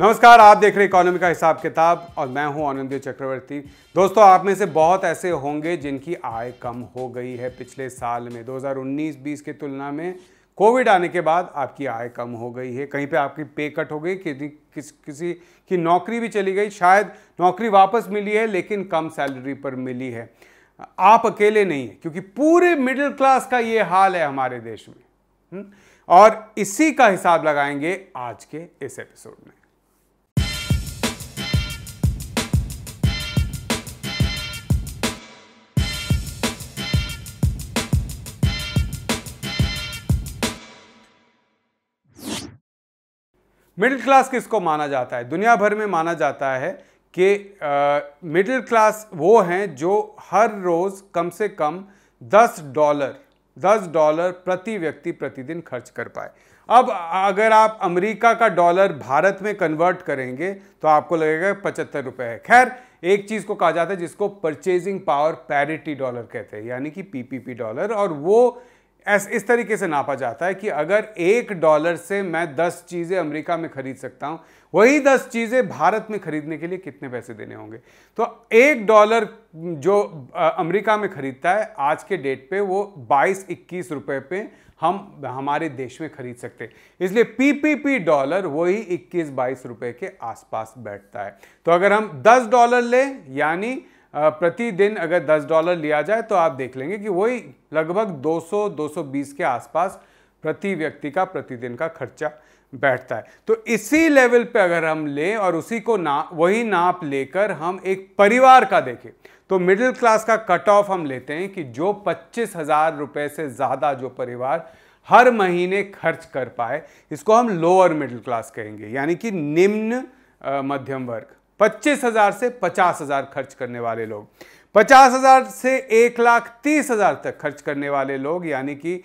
नमस्कार आप देख रहे हैं इकोनॉमी का हिसाब किताब और मैं हूं आनंद चक्रवर्ती दोस्तों आप में से बहुत ऐसे होंगे जिनकी आय कम हो गई है पिछले साल में 2019-20 के तुलना में कोविड आने के बाद आपकी आय कम हो गई है कहीं पे आपकी पे कट हो गई किसी किस किसी की नौकरी भी चली गई शायद नौकरी वापस मिली है लेकिन कम सैलरी पर मिली है आप अकेले नहीं हैं क्योंकि पूरे मिडिल क्लास का ये हाल है हमारे देश में हम्म? और इसी का हिसाब लगाएंगे आज के इस एपिसोड में मिडिल क्लास किसको माना जाता है दुनिया भर में माना जाता है कि मिडिल क्लास वो हैं जो हर रोज़ कम से कम दस डॉलर दस डॉलर प्रति व्यक्ति प्रतिदिन खर्च कर पाए अब अगर आप अमेरिका का डॉलर भारत में कन्वर्ट करेंगे तो आपको लगेगा पचहत्तर रुपये है खैर एक चीज़ को कहा जाता है जिसको परचेजिंग पावर पैरिटी डॉलर कहते हैं यानी कि पीपीपी डॉलर और वो इस तरीके से नापा जाता है कि अगर एक डॉलर से मैं दस चीज़ें अमेरिका में खरीद सकता हूं वही दस चीज़ें भारत में खरीदने के लिए कितने पैसे देने होंगे तो एक डॉलर जो अमेरिका में खरीदता है आज के डेट पे वो 22-21 रुपए पे हम हमारे देश में खरीद सकते इसलिए पीपीपी डॉलर वही 21-22 रुपए के आसपास बैठता है तो अगर हम 10 डॉलर लें यानी प्रतिदिन अगर 10 डॉलर लिया जाए तो आप देख लेंगे कि वही लगभग 200-220 के आसपास प्रति व्यक्ति का प्रतिदिन का खर्चा बैठता है तो इसी लेवल पे अगर हम लें और उसी को ना वही नाप लेकर हम एक परिवार का देखें तो मिडिल क्लास का कट ऑफ हम लेते हैं कि जो पच्चीस हज़ार रुपये से ज़्यादा जो परिवार हर महीने खर्च कर पाए इसको हम लोअर मिडिल क्लास कहेंगे यानी कि निम्न मध्यम वर्ग पच्चीस हज़ार से पचास हज़ार खर्च करने वाले लोग पचास हज़ार से एक लाख तीस हज़ार तक खर्च करने वाले लोग यानी कि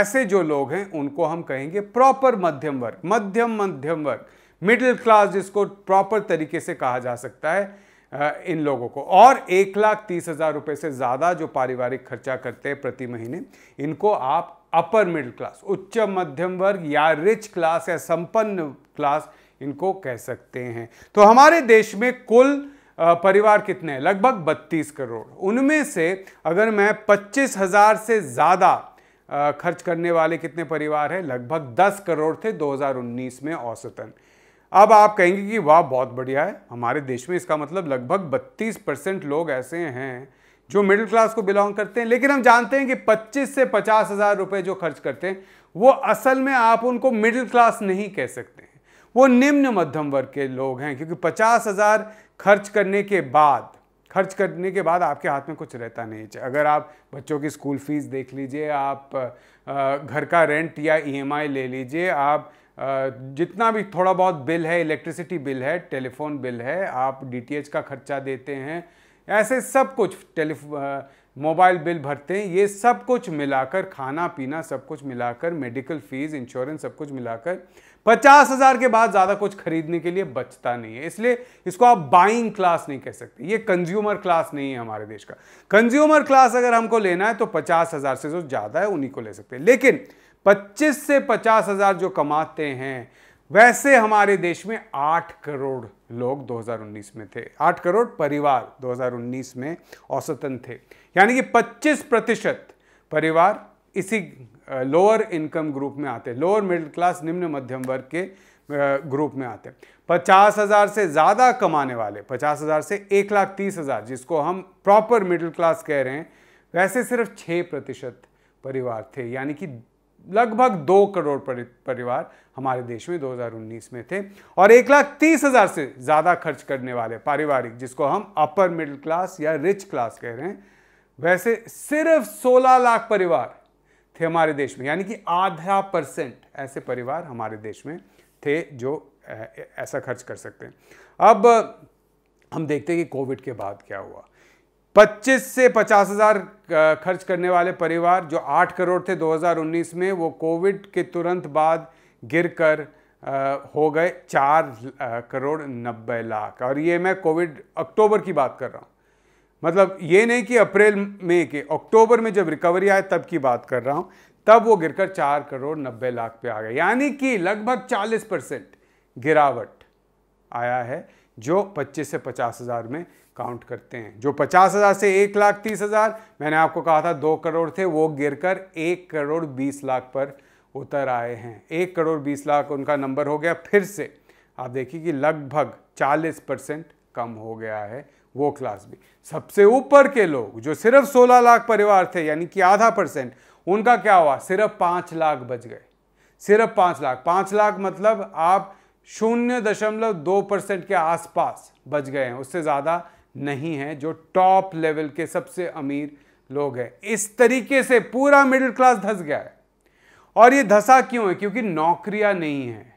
ऐसे जो लोग हैं उनको हम कहेंगे प्रॉपर मध्यम वर्ग मध्यम मध्यम वर्ग मिडिल क्लास जिसको प्रॉपर तरीके से कहा जा सकता है इन लोगों को और एक लाख तीस हज़ार रुपये से ज़्यादा जो पारिवारिक खर्चा करते हैं प्रति महीने इनको आप अपर मिडिल क्लास उच्च मध्यम वर्ग या रिच क्लास या संपन्न क्लास इनको कह सकते हैं तो हमारे देश में कुल परिवार कितने हैं लगभग बत्तीस करोड़ उनमें से अगर मैं पच्चीस हज़ार से ज़्यादा खर्च करने वाले कितने परिवार हैं लगभग 10 करोड़ थे 2019 में औसतन अब आप कहेंगे कि वाह बहुत बढ़िया है हमारे देश में इसका मतलब लगभग 32 परसेंट लोग ऐसे हैं जो मिडिल क्लास को बिलोंग करते हैं लेकिन हम जानते हैं कि 25 से पचास हज़ार रुपये जो खर्च करते हैं वो असल में आप उनको मिडिल क्लास नहीं कह सकते वो निम्न मध्यम वर्ग के लोग हैं क्योंकि पचास हज़ार खर्च करने के बाद खर्च करने के बाद आपके हाथ में कुछ रहता नहीं चाहिए अगर आप बच्चों की स्कूल फीस देख लीजिए आप घर का रेंट या ईएमआई e ले लीजिए आप जितना भी थोड़ा बहुत बिल है इलेक्ट्रिसिटी बिल है टेलीफोन बिल है आप डीटीएच का खर्चा देते हैं ऐसे सब कुछ टेलीफो मोबाइल बिल भरते हैं ये सब कुछ मिलाकर खाना पीना सब कुछ मिलाकर मेडिकल फीस इंश्योरेंस सब कुछ मिलाकर पचास हज़ार के बाद ज़्यादा कुछ खरीदने के लिए बचता नहीं है इसलिए इसको आप बाइंग क्लास नहीं कह सकते ये कंज्यूमर क्लास नहीं है हमारे देश का कंज्यूमर क्लास अगर हमको लेना है तो पचास हज़ार से जो ज़्यादा है उन्हीं को ले सकते हैं लेकिन पच्चीस से पचास हज़ार जो कमाते हैं वैसे हमारे देश में 8 करोड़ लोग 2019 में थे 8 करोड़ परिवार 2019 में औसतन थे यानी कि 25 प्रतिशत परिवार इसी लोअर इनकम ग्रुप में आते लोअर मिडिल क्लास निम्न मध्यम वर्ग के ग्रुप में आते पचास हज़ार से ज़्यादा कमाने वाले पचास हज़ार से एक लाख तीस हज़ार जिसको हम प्रॉपर मिडिल क्लास कह रहे हैं वैसे सिर्फ छः प्रतिशत परिवार थे यानी कि लगभग दो करोड़ परिवार हमारे देश में 2019 में थे और एक लाख तीस हज़ार से ज़्यादा खर्च करने वाले पारिवारिक जिसको हम अपर मिडिल क्लास या रिच क्लास कह रहे हैं वैसे सिर्फ 16 लाख परिवार थे हमारे देश में यानी कि आधा परसेंट ऐसे परिवार हमारे देश में थे जो ऐसा खर्च कर सकते हैं अब हम देखते हैं कि कोविड के बाद क्या हुआ 25 से पचास हज़ार खर्च करने वाले परिवार जो 8 करोड़ थे 2019 में वो कोविड के तुरंत बाद गिर कर हो गए चार करोड़ नब्बे लाख और ये मैं कोविड अक्टूबर की बात कर रहा हूँ मतलब ये नहीं कि अप्रैल में के अक्टूबर में जब रिकवरी आए तब की बात कर रहा हूँ तब वो गिरकर चार करोड़ नब्बे लाख पे आ गए यानी कि लगभग चालीस परसेंट गिरावट आया है जो पच्चीस से पचास हज़ार में काउंट करते हैं जो पचास हज़ार से एक लाख तीस हज़ार मैंने आपको कहा था दो करोड़ थे वो गिरकर एक करोड़ बीस लाख पर उतर आए हैं एक करोड़ बीस लाख उनका नंबर हो गया फिर से आप देखिए कि लगभग चालीस परसेंट कम हो गया है वो क्लास भी सबसे ऊपर के लोग जो सिर्फ सोलह लाख परिवार थे यानी कि आधा परसेंट उनका क्या हुआ सिर्फ पाँच लाख बच गए सिर्फ पाँच लाख पाँच लाख मतलब आप शून्य दशमलव दो परसेंट के आसपास बच गए हैं उससे ज़्यादा नहीं है जो टॉप लेवल के सबसे अमीर लोग हैं इस तरीके से पूरा मिडिल क्लास धस गया है और ये धसा क्यों है क्योंकि नौकरियां नहीं है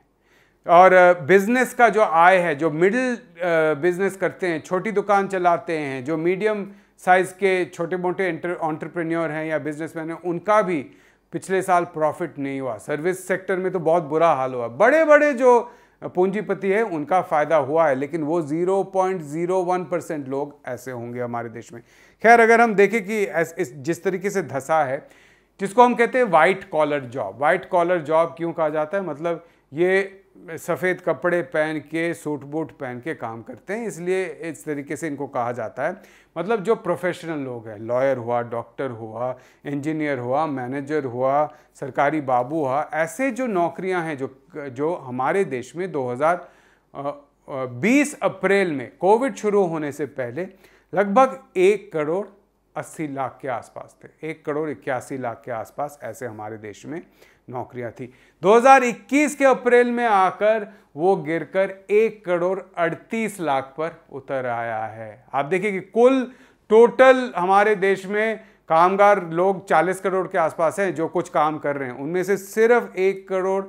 और बिजनेस का जो आय है जो मिडिल बिजनेस करते हैं छोटी दुकान चलाते हैं जो मीडियम साइज़ के छोटे मोटे ऑन्टरप्रेन्योर हैं या बिजनेसमैन हैं उनका भी पिछले साल प्रॉफिट नहीं हुआ सर्विस सेक्टर में तो बहुत बुरा हाल हुआ बड़े बड़े जो पूंजीपति है उनका फ़ायदा हुआ है लेकिन वो 0.01 परसेंट लोग ऐसे होंगे हमारे देश में खैर अगर हम देखें कि इस जिस तरीके से धसा है जिसको हम कहते हैं white collar job white collar job क्यों कहा जाता है मतलब ये सफ़ेद कपड़े पहन के सूट बूट पहन के काम करते हैं इसलिए इस तरीके से इनको कहा जाता है मतलब जो प्रोफेशनल लोग हैं लॉयर हुआ डॉक्टर हुआ इंजीनियर हुआ मैनेजर हुआ सरकारी बाबू हुआ ऐसे जो नौकरियां हैं जो जो हमारे देश में 2020 अप्रैल में कोविड शुरू होने से पहले लगभग एक करोड़ अस्सी लाख के आसपास थे एक करोड़ इक्यासी लाख के आसपास ऐसे हमारे देश में नौकरियां थी 2021 के अप्रैल में आकर वो गिरकर एक करोड़ अड़तीस लाख पर उतर आया है आप देखिए कि कुल टोटल हमारे देश में कामगार लोग 40 करोड़ के आसपास हैं जो कुछ काम कर रहे हैं उनमें से सिर्फ एक करोड़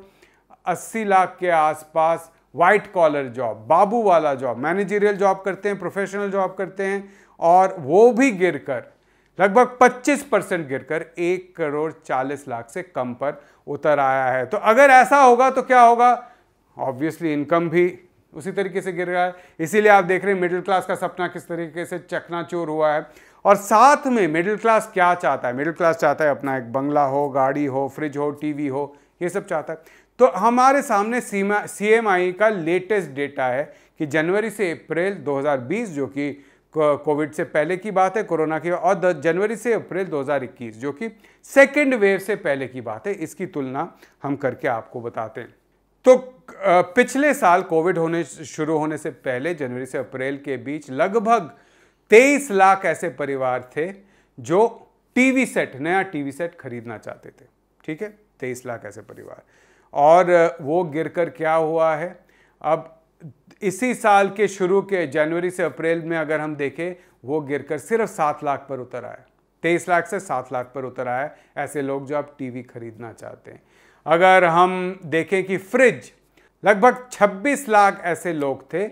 80 लाख के आसपास वाइट कॉलर जॉब बाबू वाला जॉब मैनेजरियल जॉब करते हैं प्रोफेशनल जॉब करते हैं और वो भी गिरकर लगभग 25 परसेंट गिरकर एक करोड़ चालीस लाख से कम पर उतर आया है तो अगर ऐसा होगा तो क्या होगा ऑब्वियसली इनकम भी उसी तरीके से गिर रहा है इसीलिए आप देख रहे हैं मिडिल क्लास का सपना किस तरीके से चकनाचूर हुआ है और साथ में मिडिल क्लास क्या चाहता है मिडिल क्लास चाहता है अपना एक बंगला हो गाड़ी हो फ्रिज हो टीवी हो ये सब चाहता है तो हमारे सामने सीमा सी का लेटेस्ट डेटा है कि जनवरी से अप्रैल 2020 जो कि कोविड से पहले की बात है कोरोना की और जनवरी से अप्रैल 2021 जो कि सेकेंड वेव से पहले की बात है इसकी तुलना हम करके आपको बताते हैं तो पिछले साल कोविड होने शुरू होने से पहले जनवरी से अप्रैल के बीच लगभग 23 लाख ऐसे परिवार थे जो टीवी सेट नया टीवी सेट खरीदना चाहते थे ठीक है 23 लाख ऐसे परिवार और वो गिरकर क्या हुआ है अब इसी साल के शुरू के जनवरी से अप्रैल में अगर हम देखें वो गिरकर सिर्फ सात लाख पर उतर आया तेईस लाख से सात लाख पर उतर आया ऐसे लोग जो अब टीवी खरीदना चाहते हैं अगर हम देखें कि फ्रिज लगभग 26 लाख ऐसे लोग थे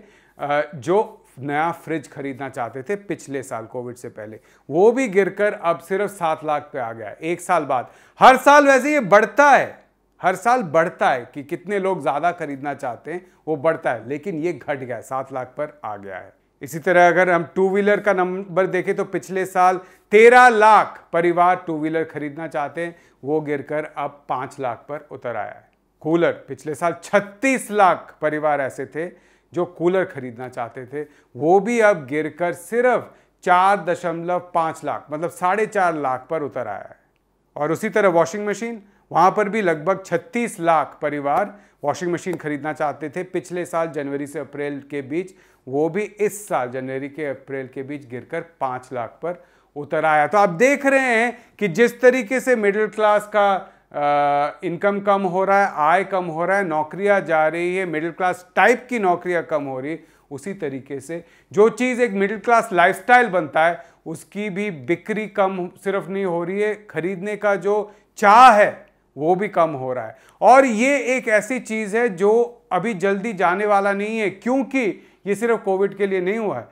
जो नया फ्रिज खरीदना चाहते थे पिछले साल कोविड से पहले वो भी गिरकर अब सिर्फ सात लाख पे आ गया एक साल बाद हर साल वैसे ये बढ़ता है हर साल बढ़ता है कि कितने लोग ज़्यादा खरीदना चाहते हैं वो बढ़ता है लेकिन ये घट गया है सात लाख पर आ गया है इसी तरह अगर हम टू व्हीलर का नंबर देखें तो पिछले साल तेरह लाख परिवार टू व्हीलर खरीदना चाहते हैं वो गिरकर अब पाँच लाख पर उतर आया है कूलर पिछले साल छत्तीस लाख परिवार ऐसे थे जो कूलर खरीदना चाहते थे वो भी अब गिरकर सिर्फ चार दशमलव पाँच लाख मतलब साढ़े चार लाख पर उतर आया है और उसी तरह वॉशिंग मशीन वहाँ पर भी लगभग 36 लाख परिवार वॉशिंग मशीन खरीदना चाहते थे पिछले साल जनवरी से अप्रैल के बीच वो भी इस साल जनवरी के अप्रैल के बीच गिरकर पाँच लाख पर उतर आया तो आप देख रहे हैं कि जिस तरीके से मिडिल क्लास का इनकम कम हो रहा है आय कम हो रहा है नौकरियां जा रही है मिडिल क्लास टाइप की नौकरियां कम हो रही उसी तरीके से जो चीज़ एक मिडिल क्लास लाइफस्टाइल बनता है उसकी भी बिक्री कम सिर्फ नहीं हो रही है खरीदने का जो चाह है वो भी कम हो रहा है और ये एक ऐसी चीज़ है जो अभी जल्दी जाने वाला नहीं है क्योंकि ये सिर्फ कोविड के लिए नहीं हुआ है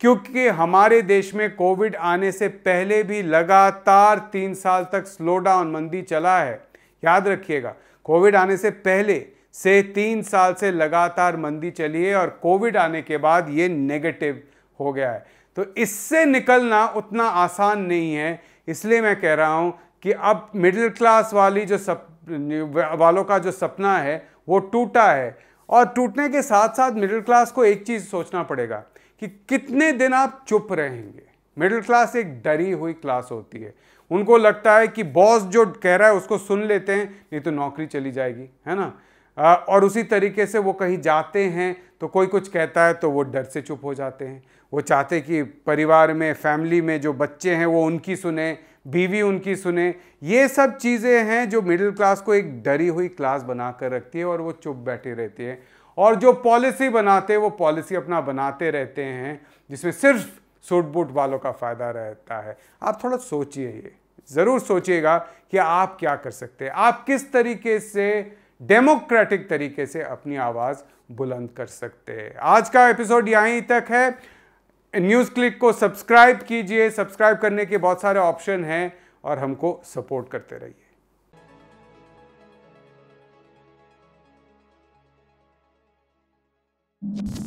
क्योंकि हमारे देश में कोविड आने से पहले भी लगातार तीन साल तक स्लो डाउन मंदी चला है याद रखिएगा कोविड आने से पहले से तीन साल से लगातार मंदी चली है और कोविड आने के बाद ये नेगेटिव हो गया है तो इससे निकलना उतना आसान नहीं है इसलिए मैं कह रहा हूँ कि अब मिडिल क्लास वाली जो सप वालों का जो सपना है वो टूटा है और टूटने के साथ साथ मिडिल क्लास को एक चीज़ सोचना पड़ेगा कि कितने दिन आप चुप रहेंगे मिडिल क्लास एक डरी हुई क्लास होती है उनको लगता है कि बॉस जो कह रहा है उसको सुन लेते हैं नहीं तो नौकरी चली जाएगी है ना और उसी तरीके से वो कहीं जाते हैं तो कोई कुछ कहता है तो वो डर से चुप हो जाते हैं वो चाहते कि परिवार में फैमिली में जो बच्चे हैं वो उनकी सुने बीवी उनकी सुने ये सब चीज़ें हैं जो मिडिल क्लास को एक डरी हुई क्लास बना कर रखती है और वो चुप बैठी रहती है और जो पॉलिसी बनाते हैं वो पॉलिसी अपना बनाते रहते हैं जिसमें सिर्फ सूट बूट वालों का फ़ायदा रहता है आप थोड़ा सोचिए ये ज़रूर सोचिएगा कि आप क्या कर सकते हैं आप किस तरीके से डेमोक्रेटिक तरीके से अपनी आवाज़ बुलंद कर सकते हैं आज का एपिसोड यहीं तक है न्यूज़ क्लिक को सब्सक्राइब कीजिए सब्सक्राइब करने के बहुत सारे ऑप्शन हैं और हमको सपोर्ट करते रहिए you